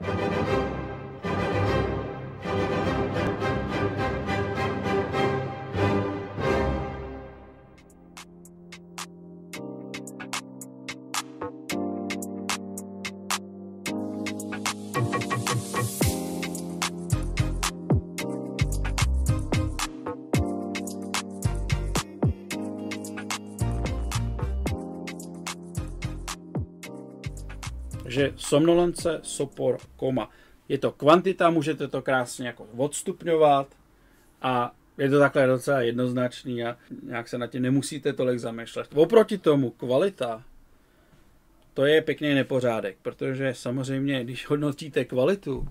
thank you Takže somnolence, sopor, koma. Je to kvantita, můžete to krásně jako odstupňovat a je to takhle docela jednoznačný a nějak se na tě nemusíte tolik zamýšlet. Oproti tomu kvalita, to je pěkný nepořádek, protože samozřejmě, když hodnotíte kvalitu,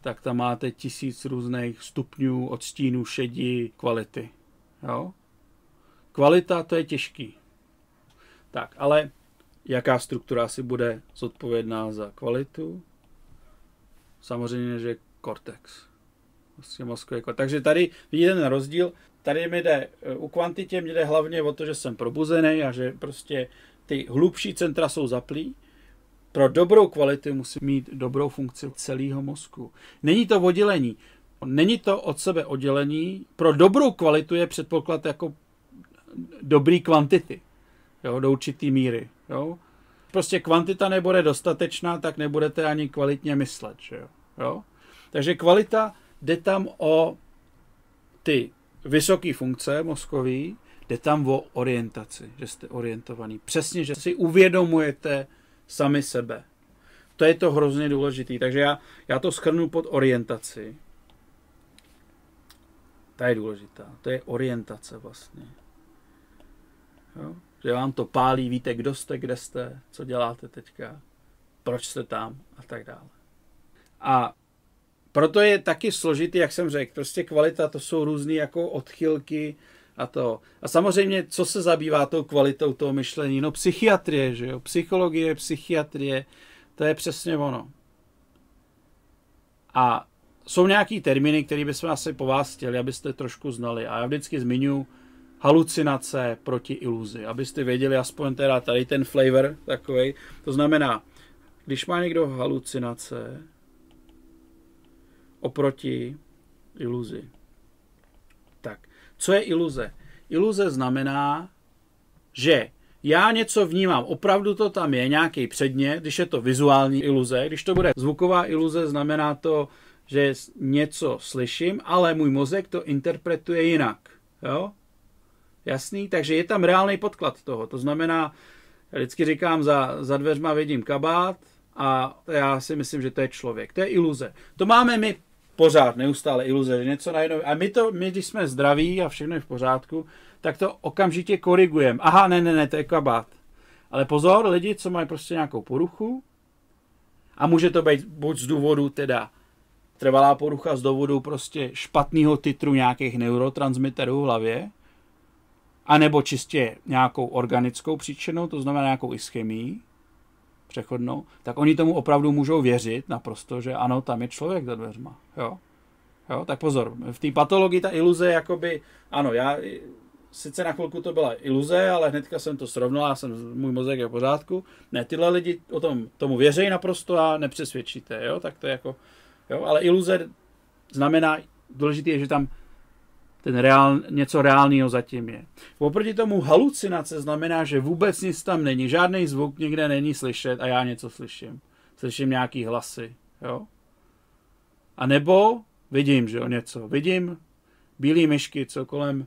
tak tam máte tisíc různých stupňů odstínů šedí kvality. Jo? Kvalita to je těžký. Tak, ale jaká struktura si bude zodpovědná za kvalitu. Samozřejmě, že Cortex. Vlastně mozkový kortex. Jako- Takže tady vidíte ten rozdíl. Tady mi jde, eh, u kvantitě mi jde hlavně o to, že jsem probuzený a že prostě ty hlubší centra jsou zaplý. Pro dobrou kvalitu musí mít dobrou funkci celého mozku. Není to oddělení. Není to od sebe oddělení. Pro dobrou kvalitu je předpoklad jako dobrý kvantity. Jo, do určitý míry. Jo? Prostě kvantita nebude dostatečná, tak nebudete ani kvalitně myslet. Že jo? Jo? Takže kvalita jde tam o ty vysoké funkce mozkový, jde tam o orientaci, že jste orientovaný. Přesně, že si uvědomujete sami sebe. To je to hrozně důležité. Takže já, já to schrnu pod orientaci. Ta je důležitá. To je orientace vlastně. Jo? že vám to pálí, víte, kdo jste, kde jste, co děláte teďka, proč jste tam a tak dále. A proto je taky složitý, jak jsem řekl, prostě kvalita, to jsou různé jako odchylky a to. A samozřejmě, co se zabývá tou kvalitou toho myšlení? No psychiatrie, že jo, psychologie, psychiatrie, to je přesně ono. A jsou nějaký termíny, které bychom asi po vás chtěli, abyste trošku znali. A já vždycky zmiňuji halucinace proti iluzi, abyste věděli aspoň teda tady ten flavor takový. To znamená, když má někdo halucinace oproti iluzi. Tak, co je iluze? Iluze znamená, že já něco vnímám, opravdu to tam je, nějaký předmět, když je to vizuální iluze, když to bude zvuková iluze, znamená to, že něco slyším, ale můj mozek to interpretuje jinak. Jo? jasný, takže je tam reálný podklad toho. To znamená, vždycky říkám, za, za dveřma vidím kabát a já si myslím, že to je člověk. To je iluze. To máme my pořád, neustále iluze, že něco najednou... A my to, my když jsme zdraví a všechno je v pořádku, tak to okamžitě korigujeme. Aha, ne, ne, ne, to je kabát. Ale pozor, lidi, co mají prostě nějakou poruchu, a může to být buď z důvodu teda trvalá porucha z důvodu prostě špatného titru nějakých neurotransmiterů v hlavě, anebo čistě nějakou organickou příčinou, to znamená nějakou ischemii přechodnou, tak oni tomu opravdu můžou věřit naprosto, že ano, tam je člověk za dveřma. Jo? Jo? Tak pozor, v té patologii ta iluze jakoby, ano, já sice na chvilku to byla iluze, ale hnedka jsem to srovnal, já jsem, můj mozek je v pořádku. Ne, tyhle lidi o tom, tomu věří naprosto a nepřesvědčíte, jo, tak to je jako, jo, ale iluze znamená, důležité je, že tam ten reál, něco reálného zatím je. Oproti tomu halucinace znamená, že vůbec nic tam není, žádný zvuk někde není slyšet a já něco slyším. Slyším nějaký hlasy, jo. A nebo vidím, že jo, něco. Vidím bílé myšky, co kolem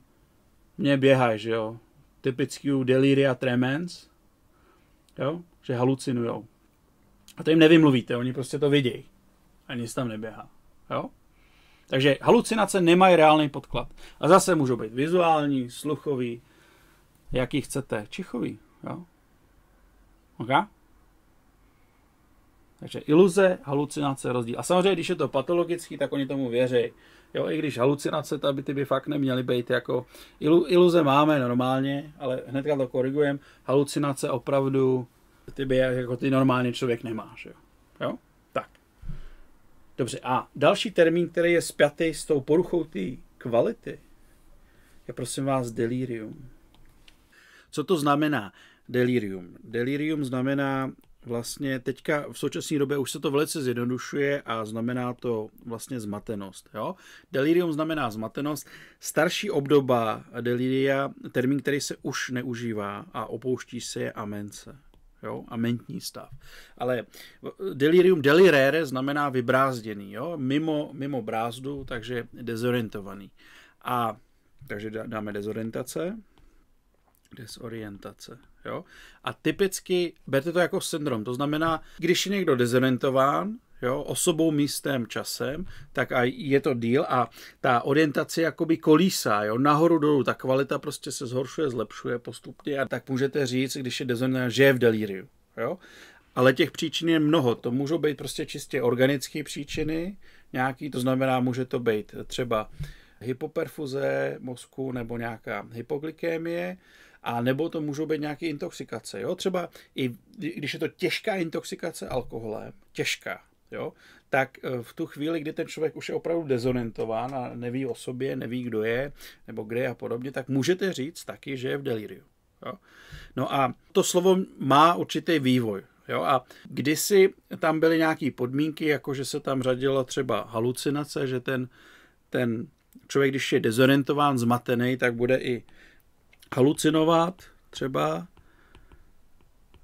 mě běhají, že jo. Typický u deliria tremens, jo, že halucinujou. A to jim nevymluvíte, oni prostě to vidějí. A nic tam neběhá, jo. Takže halucinace nemají reálný podklad. A zase můžou být vizuální, sluchový, jaký chcete, čichový. Jo? Ok? Takže iluze, halucinace, rozdíl. A samozřejmě, když je to patologický, tak oni tomu věří. Jo, i když halucinace, to by ty by fakt neměly být jako... Ilu, iluze máme normálně, ale hnedka to korigujeme. Halucinace opravdu ty by jako ty normálně člověk nemáš. Jo? jo? Dobře, a další termín, který je spjatý s tou poruchou té kvality, je prosím vás delirium. Co to znamená delirium? Delirium znamená vlastně teďka v současné době už se to velice zjednodušuje a znamená to vlastně zmatenost. Jo? Delirium znamená zmatenost. Starší obdoba deliria, termín, který se už neužívá a opouští se je amence jo, a mentní stav. Ale eh, delirium delirere znamená vybrázděný, jo, mimo, mimo brázdu, takže dezorientovaný. A takže dáme dezorientace, desorientace, jo. A typicky berte to jako syndrom, to znamená, když je někdo dezorientován, jo, osobou, místem, časem, tak a je to díl a ta orientace jakoby kolísá, jo, nahoru dolů, ta kvalita prostě se zhoršuje, zlepšuje postupně a tak můžete říct, když je dezorientovaný, že je v delíriu, jo. Ale těch příčin je mnoho. To můžou být prostě čistě organické příčiny, nějaký, to znamená, může to být třeba hypoperfuze mozku nebo nějaká hypoglykémie, a nebo to můžou být nějaké intoxikace. Jo? Třeba i když je to těžká intoxikace alkoholem, těžká, jo, tak eh, v tu chvíli, kdy ten člověk už je opravdu dezorientován a neví o sobě, neví, kdo je, nebo kde a podobně, tak můžete říct taky, že je v deliriu. Jo. No a to slovo má určitý vývoj. Jo, a kdysi tam byly nějaké podmínky, jako že se tam řadila třeba halucinace, že ten, ten člověk, když je dezorientován, zmatený, tak bude i halucinovat třeba,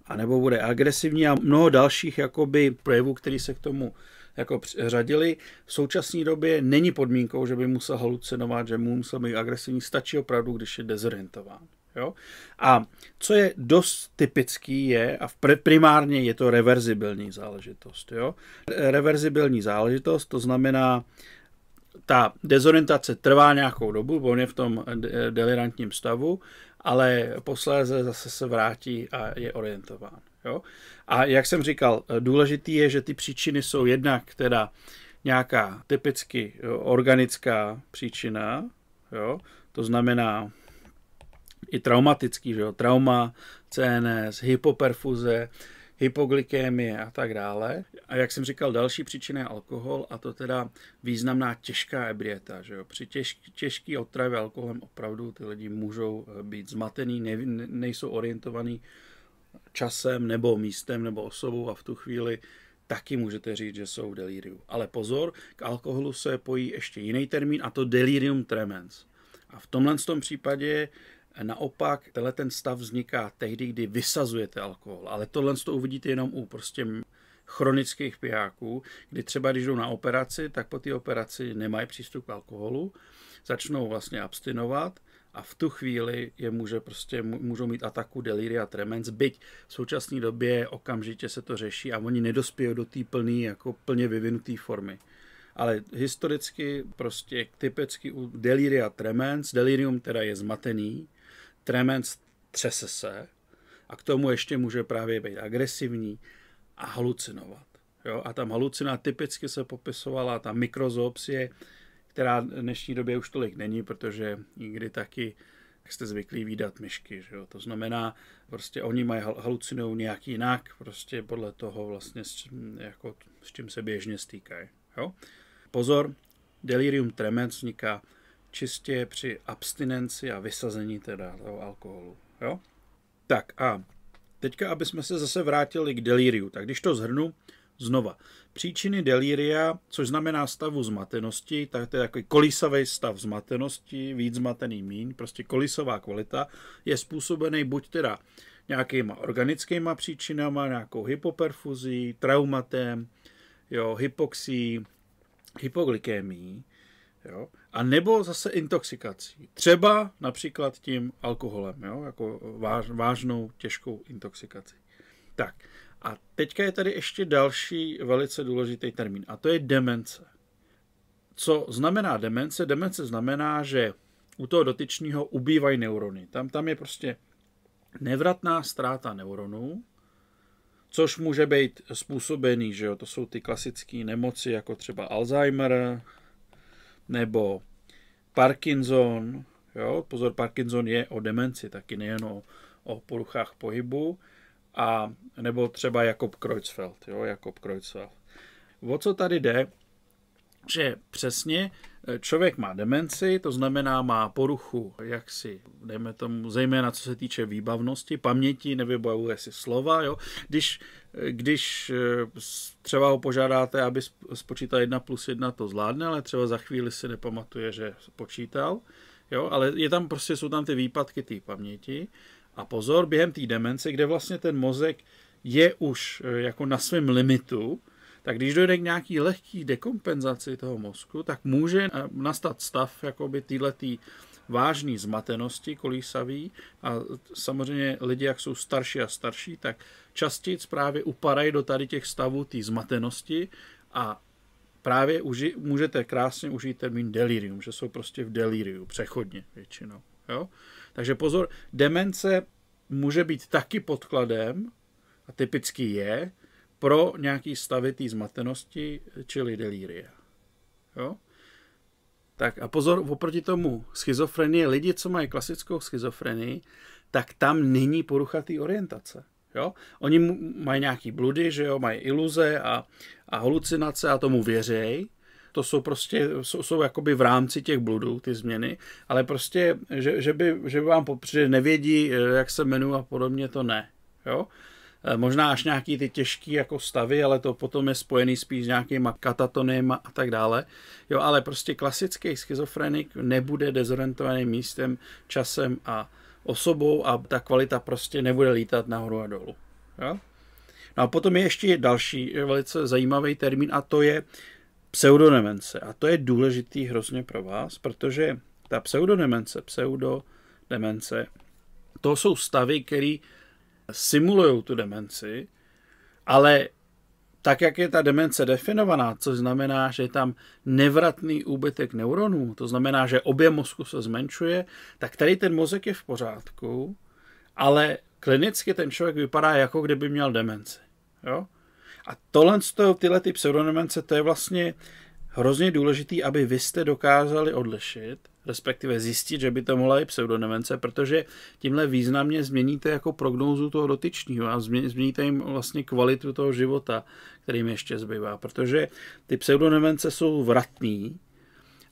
anebo bude agresivní a mnoho dalších jakoby projevů, které se k tomu jako řadili. V současné době není podmínkou, že by musel halucinovat, že mu musel být agresivní, stačí opravdu, když je dezorientován. Jo? A co je dost typický je, a primárně je to reverzibilní záležitost. Jo? Reverzibilní záležitost, to znamená, ta dezorientace trvá nějakou dobu, on je v tom delirantním stavu ale posléze zase se vrátí a je orientován. Jo? A jak jsem říkal, důležitý je, že ty příčiny jsou jednak teda nějaká typicky organická příčina, jo? to znamená i traumatický, že jo? trauma, CNS, hypoperfuze, hypoglykémie a tak dále. A jak jsem říkal, další příčina je alkohol a to teda významná těžká ebrieta. Že jo? Při těžký, těžký otravě alkoholem opravdu ty lidi můžou eh, být zmatený, ne, nejsou orientovaný časem nebo místem nebo osobou a v tu chvíli taky můžete říct, že jsou v deliriu. Ale pozor, k alkoholu se pojí ještě jiný termín a to delirium tremens. A v tomhle tom případě Naopak, tenhle ten stav vzniká tehdy, kdy vysazujete alkohol, ale tohle to uvidíte jenom u prostě chronických pijáků, kdy třeba když jdou na operaci, tak po té operaci nemají přístup k alkoholu, začnou vlastně abstinovat a v tu chvíli je může prostě, můžou mít ataku delíria tremens, byť v současné době okamžitě se to řeší a oni nedospějí do té plný, jako plně vyvinuté formy. Ale historicky prostě typicky u delíria tremens, delirium teda je zmatený, Tremens třese se a k tomu ještě může právě být agresivní a halucinovat. Jo? A tam halucina typicky se popisovala, ta mikrozopsie, která v dnešní době už tolik není, protože nikdy taky jak jste zvyklí výdat myšky. Že jo? To znamená, prostě oni mají halucinou nějak jinak, prostě podle toho vlastně, s, čím, jako, s čím se běžně stýkají. Jo? Pozor, delirium tremens vzniká čistě při abstinenci a vysazení teda toho alkoholu. Jo? Tak a teďka, aby jsme se zase vrátili k delíriu, tak když to zhrnu znova. Příčiny delíria, což znamená stavu zmatenosti, tak to je takový kolísavý stav zmatenosti, víc zmatený míň, prostě kolisová kvalita, je způsobený buď teda nějakýma organickýma příčinama, nějakou hypoperfuzí, traumatem, jo, hypoxí, hypoglykémií, Jo? A nebo zase intoxikací. Třeba například tím alkoholem, jo? jako váž, vážnou, těžkou intoxikací. Tak a teďka je tady ještě další velice důležitý termín a to je demence. Co znamená demence? Demence znamená, že u toho dotyčního ubývají neurony. Tam, tam je prostě nevratná ztráta neuronů, což může být způsobený, že jo, to jsou ty klasické nemoci, jako třeba Alzheimer, nebo Parkinson, jo, pozor, Parkinson je o demenci, taky nejen o, o poruchách pohybu, a nebo třeba Jakob Kreuzfeld, jo, Jakob Kreuzfeld. O co tady jde, že přesně Eh, člověk má demenci, to znamená má poruchu, jak si, dejme tomu, zejména co se týče výbavnosti, paměti, nevybavuje si slova, jo. Když, eh, když eh, třeba ho požádáte, aby spočítal 1 plus 1, to zvládne, ale třeba za chvíli si nepamatuje, že počítal, jo, ale je tam prostě, jsou tam ty výpadky té paměti a pozor, během té demence, kde vlastně ten mozek je už jako na svém limitu, tak když dojde k nějaký lehký dekompenzaci toho mozku, tak může eh, nastat stav jakoby týhletý vážný zmatenosti kolísavý a samozřejmě lidi, jak jsou starší a starší, tak častěji právě upadají do tady těch stavů té zmatenosti a právě uži, můžete krásně užít termín delirium, že jsou prostě v deliriu přechodně většinou. Jo? Takže pozor, demence může být taky podkladem a typicky je pro nějaký stavy té zmatenosti, čili delírie. Jo? Tak a pozor, oproti tomu schizofrenie, lidi, co mají klasickou schizofrenii, tak tam není porucha té orientace. Jo? Oni mají nějaký bludy, že jo, mají iluze a, a halucinace a tomu věřej. To jsou prostě, jsou, jsou jakoby v rámci těch bludů, ty změny, ale prostě, že, že, by, že by vám popřijde, nevědí, jak se jmenuji a podobně, to ne. Jo? Eh, možná až nějaký ty těžký jako stavy, ale to potom je spojený spíš s nějakýma katatonem a tak dále. Jo, ale prostě klasický schizofrenik nebude dezorientovaný místem, časem a osobou a ta kvalita prostě nebude lítat nahoru a dolů. Jo? No a potom je ještě další velice zajímavý termín a to je pseudodemence. A to je důležitý hrozně pro vás, protože ta pseudodemence, pseudodemence, to jsou stavy, které simulují tu demenci, ale tak, jak je ta demence definovaná, což znamená, že je tam nevratný úbytek neuronů, to znamená, že objem mozku se zmenšuje, tak tady ten mozek je v pořádku, ale klinicky ten člověk vypadá jako kdyby měl demenci. Jo? A tohle, tyhle ty pseudodemence, to je vlastně hrozně důležitý, aby vy jste dokázali odlišit, respektive zjistit, že by to mohla i pseudonevence, protože tímhle významně změníte jako prognózu toho dotyčního a změníte jim vlastně kvalitu toho života, jim ještě zbývá, protože ty pseudonevence jsou vratný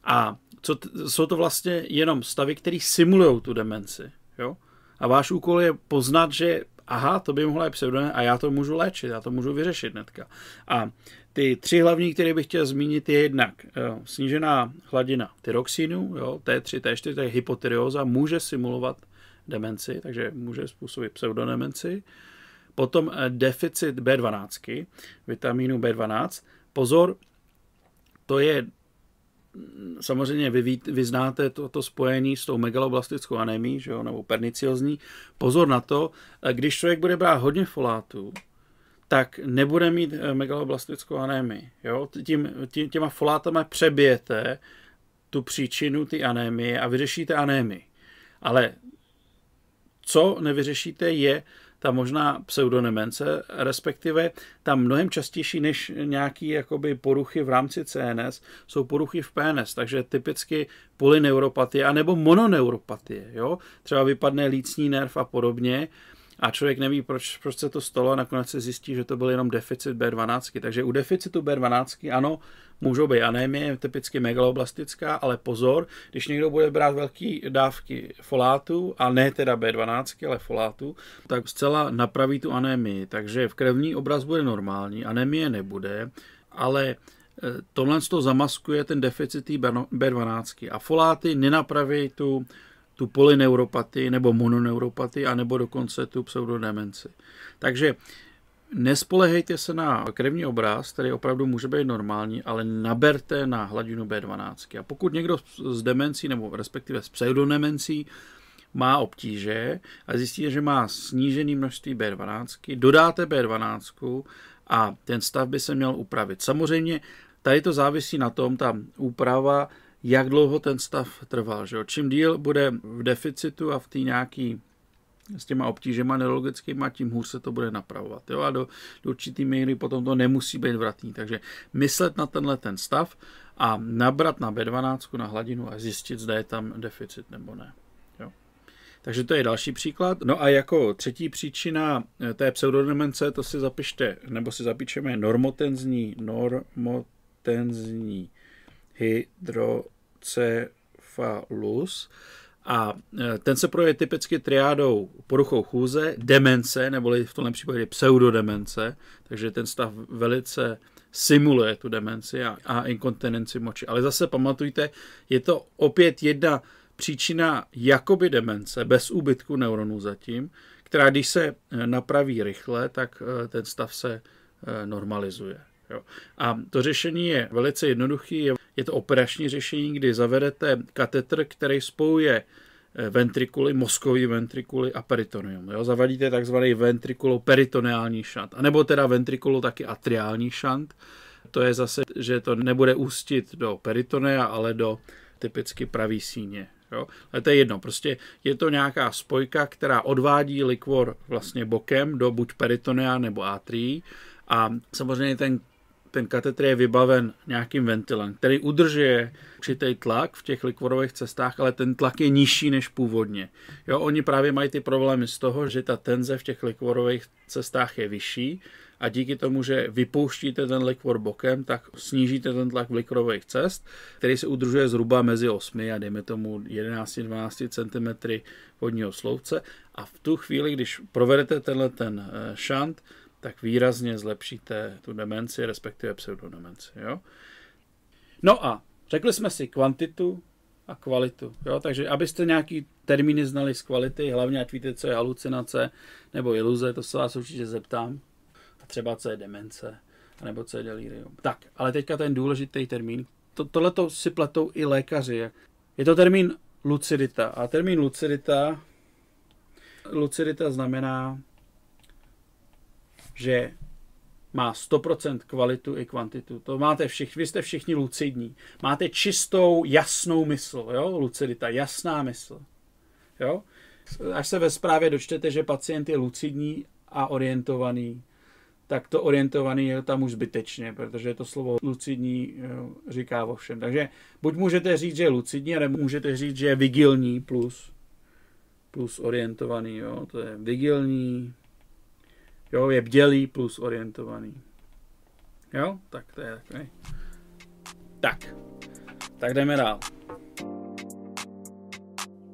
a co jsou to vlastně jenom stavy, které simulují tu demenci. Jo? A váš úkol je poznat, že aha, to by mohla je pseudonym a já to můžu léčit, já to můžu vyřešit netka. A ty tři hlavní, které bych chtěl zmínit, je jednak jo, eh, snížená hladina tyroxínu, jo, T3, T4, to je může simulovat demenci, takže může způsobit pseudonemenci. Potom eh, deficit B12, vitamínu B12. Pozor, to je samozřejmě vy, ví, vy znáte to, to spojení s tou megaloblastickou anemí, že jo, nebo perniciozní. Pozor na to, když člověk bude brát hodně folátů, tak nebude mít eh, megaloblastickou anémii. Jo? Tím, tím, těma folátama přebijete tu příčinu ty anémie a vyřešíte anémii. Ale co nevyřešíte je ta možná pseudonemence, respektive tam mnohem častější než nějaké jakoby poruchy v rámci CNS jsou poruchy v PNS, takže typicky polyneuropatie anebo mononeuropatie, jo? třeba vypadne lícní nerv a podobně, a člověk neví, proč, proč se to stalo a nakonec se zjistí, že to byl jenom deficit B12. Takže u deficitu B12 ano, můžou být anémie, typicky megaloblastická, ale pozor, když někdo bude brát velké dávky folátu, a ne teda B12, ale folátu, tak zcela napraví tu anémii. Takže v krevní obraz bude normální, anémie nebude, ale e, tohle to zamaskuje ten deficit B12. A foláty nenapraví tu tu polineuropatii nebo mononeuropatii, anebo dokonce tu pseudodemenci. Takže nespolehejte se na krevní obraz, který opravdu může být normální, ale naberte na hladinu B12. A pokud někdo s demencí nebo respektive s pseudodemencí má obtíže a zjistíte, že má snížený množství B12, dodáte B12 a ten stav by se měl upravit. Samozřejmě tady to závisí na tom, ta úprava jak dlouho ten stav trval? Že jo? Čím díl bude v deficitu a v té nějaký s těma obtížema neurologickýma, tím hůř se to bude napravovat. Jo? A do, do určitý míry potom to nemusí být vratný. Takže myslet na tenhle ten stav a nabrat na B12 na hladinu a zjistit, zda je tam deficit nebo ne. Jo? Takže to je další příklad. No a jako třetí příčina eh, té pseudodemence, to si zapište, nebo si zapíšeme normotenzní, normotenzní hydro hydrocephalus a e, ten se projeví typicky triádou poruchou chůze, demence, neboli v tomhle případě pseudodemence, takže ten stav velice simuluje tu demenci a, a inkontinenci moči. Ale zase pamatujte, je to opět jedna příčina jakoby demence, bez úbytku neuronů zatím, která když se e, napraví rychle, tak e, ten stav se normalizuje. Jo. A to řešení je velice jednoduché. Je to operační řešení, kdy zavedete katetr, který spojuje e, ventrikuly, mozkový ventrikuly a peritonium. Jo? Zavadíte takzvaný ventrikuloperitoneální šant, anebo teda ventrikulo taky atriální šant. To je zase, že to nebude ústit do peritonea, ale do typicky pravý síně. Jo? Ale to je jedno, prostě je to nějaká spojka, která odvádí likvor vlastně bokem do buď peritonea nebo atrií a samozřejmě ten ten katetr je vybaven nějakým ventilem, který udržuje určitý tlak v těch likvorových cestách, ale ten tlak je nižší než původně. Jo, oni právě mají ty problémy z toho, že ta tenze v těch likvorových cestách je vyšší a díky tomu, že vypouštíte ten likvor bokem, tak snížíte ten tlak v likvorových cest, který se udržuje zhruba mezi 8 a dejme tomu 11-12 cm vodního sloupce a v tu chvíli, když provedete tenhle ten eh, šant, tak výrazně zlepšíte tu demenci, respektive pseudodemenci. Jo? No a řekli jsme si kvantitu a kvalitu. Jo? Takže abyste nějaký termíny znali z kvality, hlavně ať víte, co je halucinace nebo iluze, to se vás určitě zeptám. A třeba co je demence, nebo co je delirium. Tak, ale teďka ten důležitý termín. To, Tohle si pletou i lékaři. Je to termín lucidita. A termín lucidita, lucidita znamená že má 100% kvalitu i kvantitu. To máte všichni, vy jste všichni lucidní. Máte čistou, jasnou mysl, jo, lucidita, jasná mysl. Jo? Až se ve zprávě dočtete, že pacient je lucidní a orientovaný, tak to orientovaný je tam už zbytečně, protože to slovo lucidní říká o všem. Takže buď můžete říct, že je lucidní, nebo můžete říct, že je vigilní plus, plus orientovaný. Jo? To je vigilní, Jo, je bdělý plus orientovaný. Jo, tak to je takový. Tak, tak jdeme dál.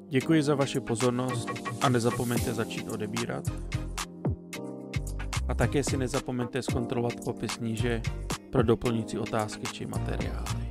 Děkuji za vaši pozornost a nezapomeňte začít odebírat. A také si nezapomeňte zkontrolovat popis níže pro doplňující otázky či materiály.